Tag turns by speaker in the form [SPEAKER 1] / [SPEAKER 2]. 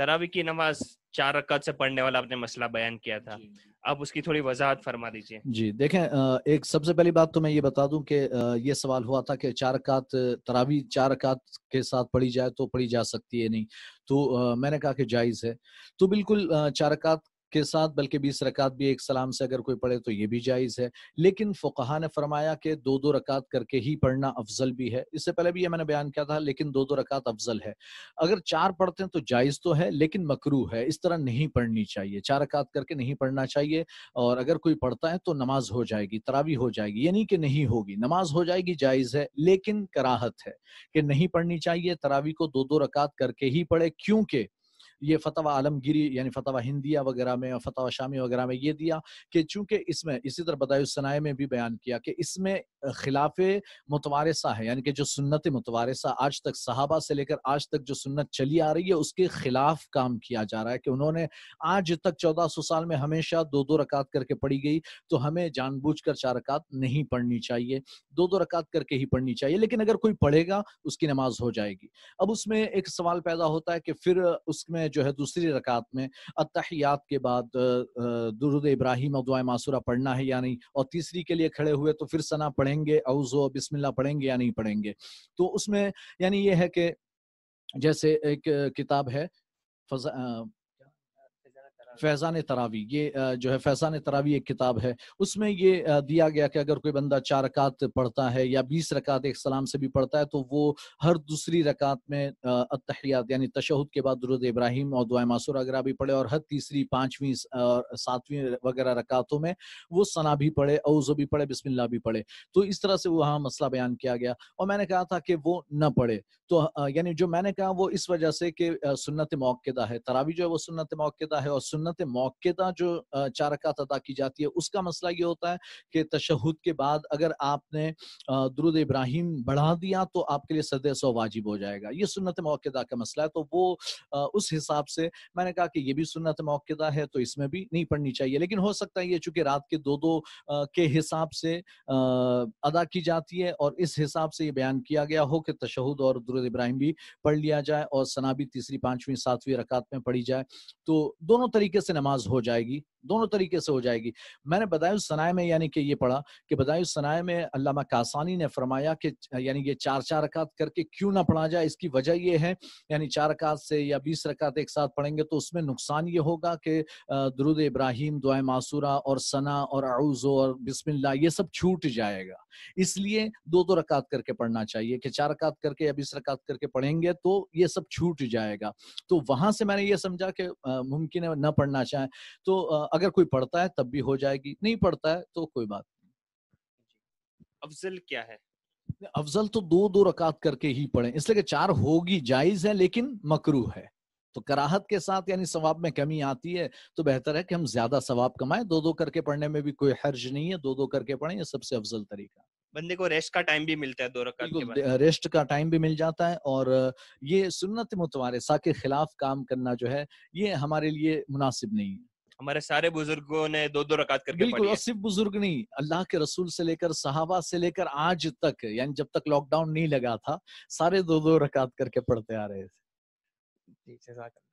[SPEAKER 1] तरावी की नमाज चार रकत से पढ़ने वाला आपने मसला बयान किया था अब उसकी थोड़ी वजाहत फरमा दीजिए जी देखें एक सबसे पहली बात तो मैं ये बता दूं कि ये सवाल हुआ था कि चार रकात तरावी चार रकात के साथ पढ़ी जाए तो पढ़ी जा सकती है नहीं तो मैंने कहा कि जायज़ है तो बिल्कुल चार रकात के साथ बल्कि बीस रकात भी एक सलाम से अगर कोई पढ़े तो ये भी जायज़ है लेकिन फ़ुकहा ने फरमाया कि दो दो रकात करके ही पढ़ना अफजल भी है इससे पहले भी ये मैंने बयान किया था लेकिन दो दो रकात अफजल है अगर चार पढ़ते हैं तो जायज़ तो है लेकिन मकरू है इस तरह नहीं पढ़नी चाहिए चार रकात करके नहीं पढ़ना चाहिए और अगर कोई पढ़ता है तो नमाज हो जाएगी तरावी हो जाएगी यानी कि नहीं होगी नमाज हो जाएगी जायज़ है लेकिन कराहत है कि नहीं पढ़नी चाहिए तरावी को दो दो रकात करके ही पढ़े क्योंकि ये फतवा आलमगिरी यानी फतवा हिंदिया वगैरह में और फतवा शामी वगैरह में ये दिया कि चूंकि इसमें इसी तरह बदायसनाए में भी बयान किया कि इसमें खिलाफ मुतवारसा है यानी कि जो सुन्नत मुतवारसा आज तक सहाबा से लेकर आज तक जो सुन्नत चली आ रही है उसके खिलाफ काम किया जा रहा है कि उन्होंने आज तक चौदह सौ साल में हमेशा दो दो रकात करके पढ़ी गई तो हमें जानबूझ कर चार रकात नहीं पढ़नी चाहिए दो दो रकात करके ही पढ़नी चाहिए लेकिन अगर कोई पढ़ेगा उसकी नमाज हो जाएगी अब उसमें एक सवाल पैदा होता है कि फिर उसमें जो है दूसरी रकात में अतहियात के बाद दुरुद इब्राहिम और दुआ मासूरा पढ़ना है या नहीं और तीसरी के लिए खड़े हुए तो फिर सना पढ़ेंगे अवज़ो बिस्मिल्ला पढ़ेंगे या नहीं पढ़ेंगे तो उसमें यानी ये है कि जैसे एक किताब है फजा फैज़ान तरावी ये जो है फैज़ान तरावी एक किताब है उसमें ये दिया गया कि अगर कोई बंदा चार रकात पढ़ता है या बीस रकात एक सलाम से भी पढ़ता है तो वो हर दूसरी रकात में तहरियात यानी तशहद के बाद दुरुद इब्राहिम और दुआ मासूर अगरा भी पढ़े और हर तीसरी पाँचवीं और सातवीं वगैरह रकातों में वो सना भी पढ़े अवज़ो भी पढ़े बिस्मिल्ला भी पढ़े तो इस तरह से वहाँ मसला बयान किया गया और मैंने कहा था कि वो न पढ़े तो यानी जो मैंने कहा वो इस वजह से कि सुन्नत मौकदा है तरावी जो है वो सुन्नत मौकदा है और सुन्नत मौकेदा जो चार रकात अदा की जाती है उसका मसला ये होता है कि तशहद के बाद अगर आपने दरुद इब्राहिम बढ़ा दिया तो आपके लिए सद सौ वाजिब हो जाएगा ये सुन्नत मौकेदा का मसला है तो वो उस हिसाब से मैंने कहा कि ये भी सुन्नत मौकेदा है तो इसमें भी नहीं पढ़नी चाहिए लेकिन हो सकता है ये चूंकि रात के दो दो के हिसाब से अदा की जाती है और इस हिसाब से ये बयान किया गया हो कि तशहद और दुरुद इब्राहिम भी पढ़ लिया जाए और सना भी तीसरी पांचवी सातवीं रकात में पढ़ी जाए तो दोनों तरीके तरीके से नमाज हो जाएगी दोनों तरीके से हो जाएगी मैंने बदायु सनाए में यानी कि ये पढ़ा कि बदायु सनाए में अल्लामा कासानी ने फरमाया कि यानी ये चार चार रकात करके क्यों ना पढ़ा जाए इसकी वजह ये है यानी चार रकात से या बीस रकात एक साथ पढ़ेंगे तो उसमें नुकसान ये होगा कि दरुद इब्राहिम दुआ मासूरा और सना और आउज़ो और बिस्मिल्ला ये सब छूट जाएगा इसलिए दो दो रकात करके पढ़ना चाहिए कि चार रकात करके या बीस रकात करके पढ़ेंगे तो ये सब छूट जाएगा तो वहां से मैंने ये समझा कि मुमकिन है ना पढ़ना चाहे तो अगर कोई पढ़ता है तब भी हो जाएगी नहीं पढ़ता है तो कोई बात नहीं अफजल क्या है अफजल तो दो दो रकात करके ही पढ़े इसलिए कि चार होगी जायज है लेकिन मकरू है तो कराहत के साथ यानी सवाब में कमी आती है तो बेहतर है कि हम ज्यादा सवाब कमाएं दो दो करके पढ़ने में भी कोई हर्ज नहीं है दो दो करके पढ़े ये सबसे अफजल तरीका बंदे को रेस्ट का टाइम भी मिलता है दो रकात के बाद रेस्ट का टाइम भी मिल जाता है और ये सुन्नत मुतवारसा के खिलाफ काम करना जो है ये हमारे लिए मुनासिब नहीं है हमारे सारे बुजुर्गों ने दो दो रकात करके बिल्कुल और सिर्फ बुजुर्ग नहीं अल्लाह के रसूल से लेकर सहाबा से लेकर आज तक यानी जब तक लॉकडाउन नहीं लगा था सारे दो दो रकात करके पढ़ते आ रहे थे